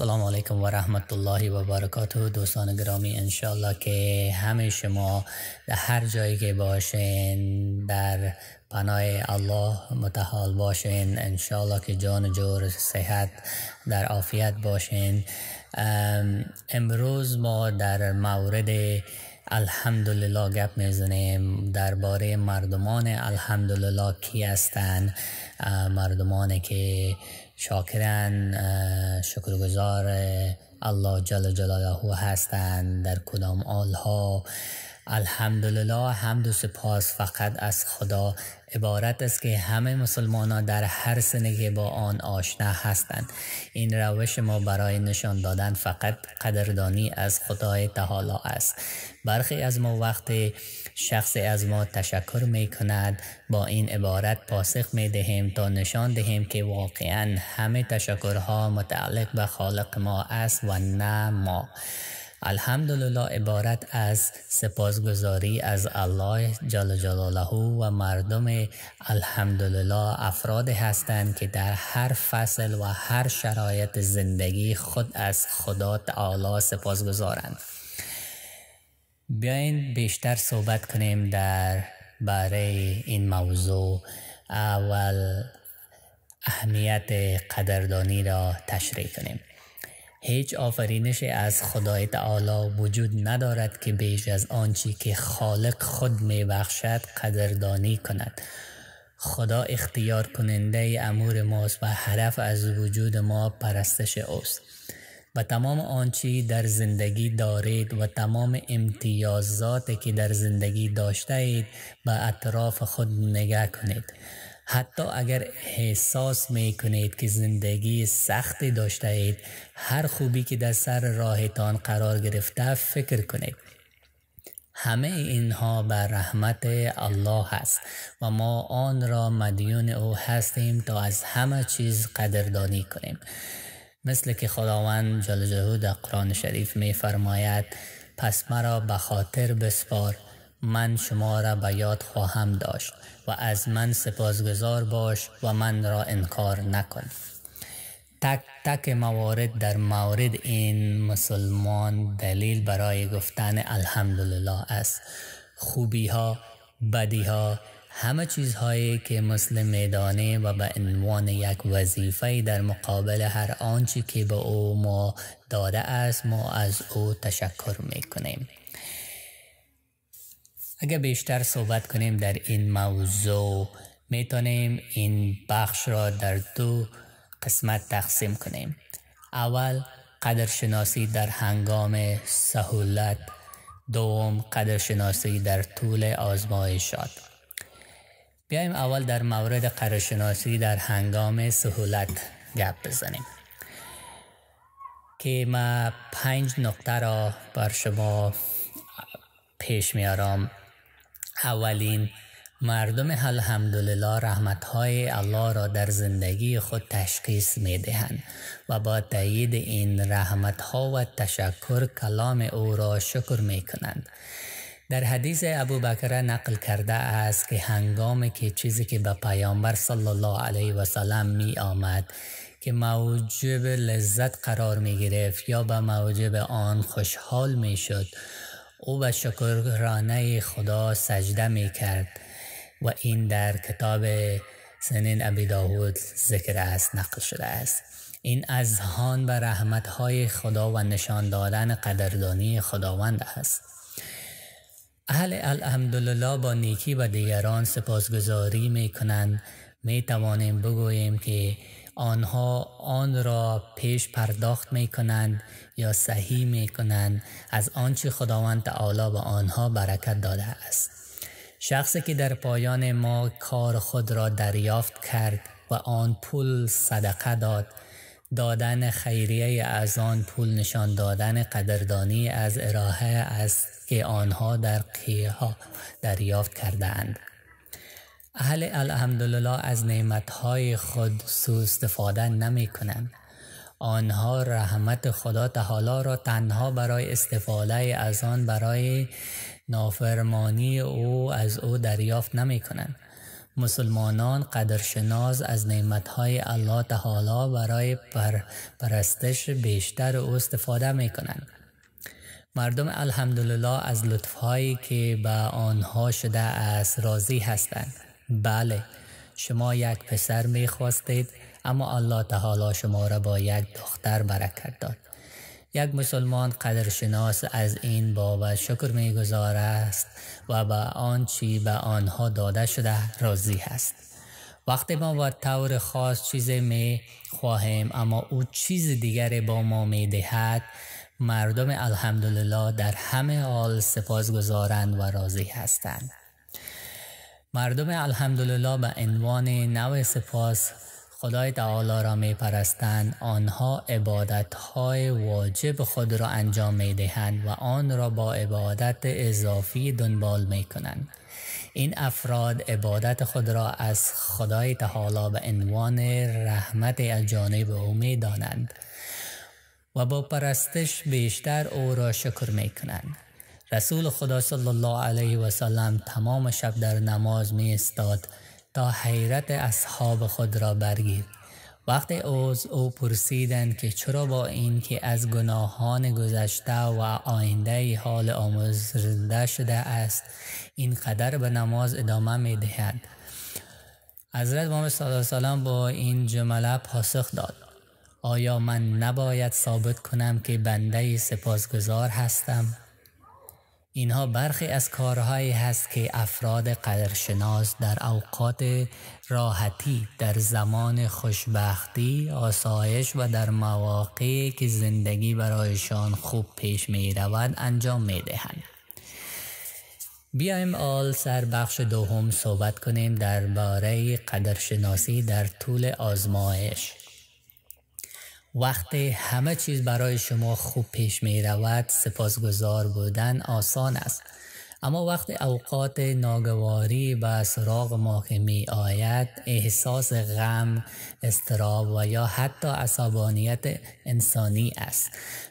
السلام علیکم و رحمت الله و برکاته دوستان گرامی انشاءالله که همه شما در هر جایی که باشین در پناه الله متحال باشین انشاالله که جان جور صحت در عافیت باشین امروز ما در مورد الحمدلله گپ میزنیم درباره مردمان الحمدلله کی هستند مردمانی که شاکرن شکرگزار الله جل جلاله هستند در کدام آلها الحمدلله حمد و سپاس فقط از خدا عبارت است که همه مسلمانان در هر سنی با آن آشنا هستند این روش ما برای نشان دادن فقط قدردانی از خدای تعالی است برخی از ما وقتی شخصی از ما تشکر می کند با این عبارت پاسخ می دهیم تا نشان دهیم که واقعا همه تشکرها متعلق به خالق ما است و نه ما الحمدلله عبارت از سپاسگزاری از الله جل جلاله و مردم الحمدلله افراد هستند که در هر فصل و هر شرایط زندگی خود از خدا تعالی سپاسگزارند بیاین بیشتر صحبت کنیم در برای این موضوع اول اهمیت قدردانی را تشریح کنیم هیچ آفرینش از خدای تعالی وجود ندارد که بیش از آنچی که خالق خود می بخشد قدردانی کند خدا اختیار کننده امور ماست و حرف از وجود ما پرستش اوست و تمام آنچی در زندگی دارید و تمام امتیازاتی که در زندگی داشته اید به اطراف خود نگه کنید حتی اگر احساس می کنید که زندگی سختی داشته اید هر خوبی که در سر راهتان قرار گرفته فکر کنید همه اینها بر رحمت الله هست و ما آن را مدیون او هستیم تا از همه چیز قدردانی کنیم مثل که خداوند جل جهود قرآن شریف می فرماید پس مرا به خاطر بسپار من شما را به یاد خواهم داشت و از من سپاسگزار باش و من را انکار نکن تک تک موارد در مورد این مسلمان دلیل برای گفتن الحمدلله است خوبی ها بدی ها همه چیزهایی که مسلم میدانه و به عنوان یک وظیفه در مقابل هر آنچه که به او ما داده است ما از او تشکر میکنیم اگر بیشتر صحبت کنیم در این موضوع میتونیم این بخش را در دو قسمت تقسیم کنیم اول قدرشناسی در هنگام سهولت دوم قدرشناسی در طول آزمایشات بیایم اول در مورد قدرشناسی در هنگام سهولت گپ بزنیم که ما پنج نقطه را بر شما پیش میارم اولین مردم الحمدلله رحمتهای الله را در زندگی خود تشخیص می دهند و با تایید این رحمتها و تشکر کلام او را شکر می کنند. در حدیث ابو بکر نقل کرده است که هنگامی که چیزی که به پیامبر صلی الله علیه و سلم می آمد که موجب لذت قرار می گرفت یا به موجب آن خوشحال می شد او به شکرانه خدا سجده می کرد و این در کتاب سنین ابی داود ذکر است نقل شده است این از هان به رحمت های خدا و نشان دادن قدردانی خداوند است اهل الحمدلله با نیکی و دیگران سپاسگزاری می کنند می توانیم بگوییم که آنها آن را پیش پرداخت می کنند یا صحیح می کنند از آنچه خداوند تعالی به آنها برکت داده است شخصی که در پایان ما کار خود را دریافت کرد و آن پول صدقه داد دادن خیریه از آن پول نشان دادن قدردانی از اراحه است که آنها در ها دریافت اند اهل الحمدلله از نعمتهای خود سو استفاده نمی کنند. آنها رحمت خدا تعالی را تنها برای استفاده از آن برای نافرمانی او از او دریافت نمی کنند. مسلمانان قدرشناس از های الله تعالی برای پرستش بیشتر او استفاده می کنند. مردم الحمدلله از لطفهایی که به آنها شده از راضی هستند. بله شما یک پسر میخواستید اما الله تعالی شما را با یک دختر برکت داد یک مسلمان قدرشناس از این بابت شکر گذاره است و به آن چی به آنها داده شده راضی هست. وقتی ما با طور خاص چیزی می خواهیم اما او چیز دیگری با ما می دهد مردم الحمدلله در همه حال گذارند و راضی هستند مردم الحمدلله به عنوان نو سپاس خدای تعالی را می پرستند آنها عبادت های واجب خود را انجام می دهند و آن را با عبادت اضافی دنبال می کنند این افراد عبادت خود را از خدای تعالی به عنوان رحمت از جانب او می دانند و با پرستش بیشتر او را شکر می کنند رسول خدا صلی الله علیه و سلم تمام شب در نماز می استاد تا حیرت اصحاب خود را برگیر وقت اوز او پرسیدند که چرا با این که از گناهان گذشته و آینده حال آموزنده شده است اینقدر به نماز ادامه می دهد حضرت محمد صلی الله علیه با این جمله پاسخ داد آیا من نباید ثابت کنم که بنده سپاسگزار هستم؟ اینها برخی از کارهایی هست که افراد قدرشناس در اوقات راحتی در زمان خوشبختی آسایش و در مواقعی که زندگی برایشان خوب پیش می رود انجام می دهند. بیایم آل سر بخش دوم صحبت کنیم درباره قدرشناسی در طول آزمایش وقت همه چیز برای شما خوب پیش می رود سپاسگزار بودن آسان است اما وقت اوقات ناگواری و سراغ ما که می آید احساس غم، استراب و یا حتی عصبانیت انسانی است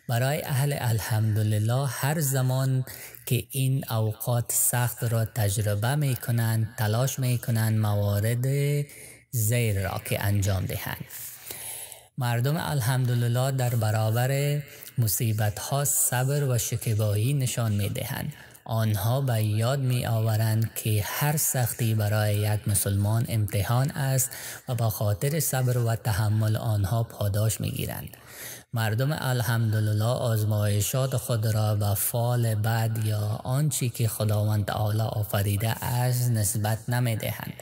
برای اهل الحمدلله هر زمان که این اوقات سخت را تجربه می کنند تلاش می کنند موارد زیر را که انجام دهند مردم الحمدلله در برابر مصیبت ها صبر و شکیبایی نشان می دهند. آنها به یاد می آورند که هر سختی برای یک مسلمان امتحان است و به خاطر صبر و تحمل آنها پاداش می گیرند. مردم الحمدلله آزمایشات خود را به فال بد یا آنچی که خداوند تعالی آفریده از نسبت نمی دهند.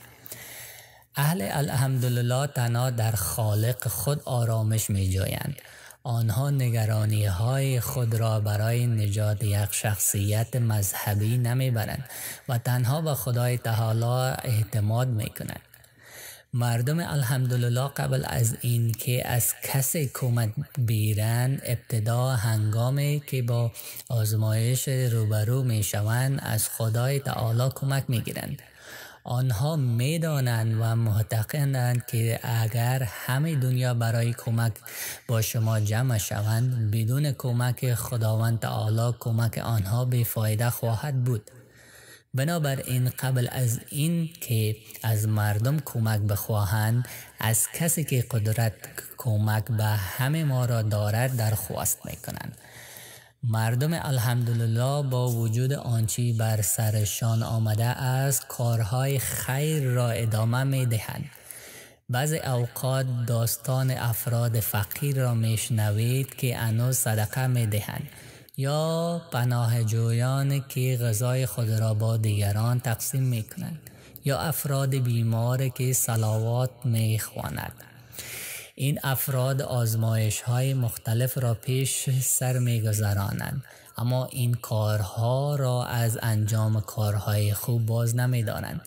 اهل الحمدلله تنها در خالق خود آرامش می جایند، آنها نگرانی های خود را برای نجات یک شخصیت مذهبی نمی برند و تنها به خدای تعالی اعتماد می کنند. مردم الحمدلله قبل از این که از کسی کمک بیرن ابتدا هنگامی که با آزمایش روبرو می شوند از خدای تعالی کمک می گیرند. آنها میدانند و معتقدند که اگر همه دنیا برای کمک با شما جمع شوند بدون کمک خداوند تعالی کمک آنها فایده خواهد بود بنابراین قبل از این که از مردم کمک بخواهند از کسی که قدرت کمک به همه ما را دارد درخواست کنند. مردم الحمدلله با وجود آنچی بر سرشان آمده است کارهای خیر را ادامه می دهند. بعض اوقات داستان افراد فقیر را شنوید که هنوز صدقه می دهند یا پناهجویان که غذای خود را با دیگران تقسیم می کنند یا افراد بیمار که سلاوات می این افراد آزمایش های مختلف را پیش سر می گذرانند اما این کارها را از انجام کارهای خوب باز نمی دانند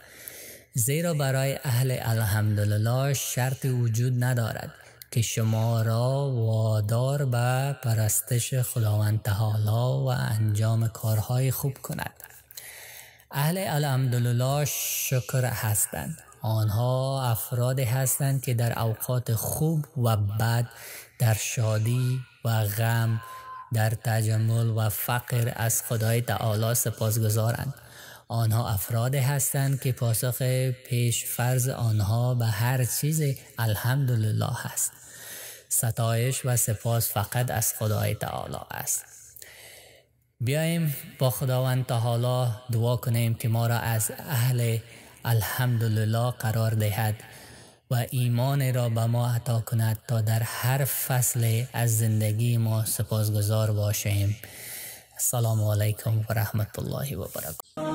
زیرا برای اهل الحمدلله شرط وجود ندارد که شما را وادار به پرستش خداوند تعالی و انجام کارهای خوب کند اهل الحمدلله شکر هستند آنها افرادی هستند که در اوقات خوب و بد در شادی و غم در تجمل و فقر از خدای تعالی گذارند آنها افراد هستند که پاسخ پیش فرض آنها به هر چیز الحمدلله هست ستایش و سپاس فقط از خدای تعالی است بیاییم با خداوند تعالی دعا کنیم که ما را از اهل الحمدلله قرار دهد و ایمان را به ما عطا کند تا در هر فصل از زندگی ما سپاسگزار باشیم السلام علیکم و رحمت الله و برکاته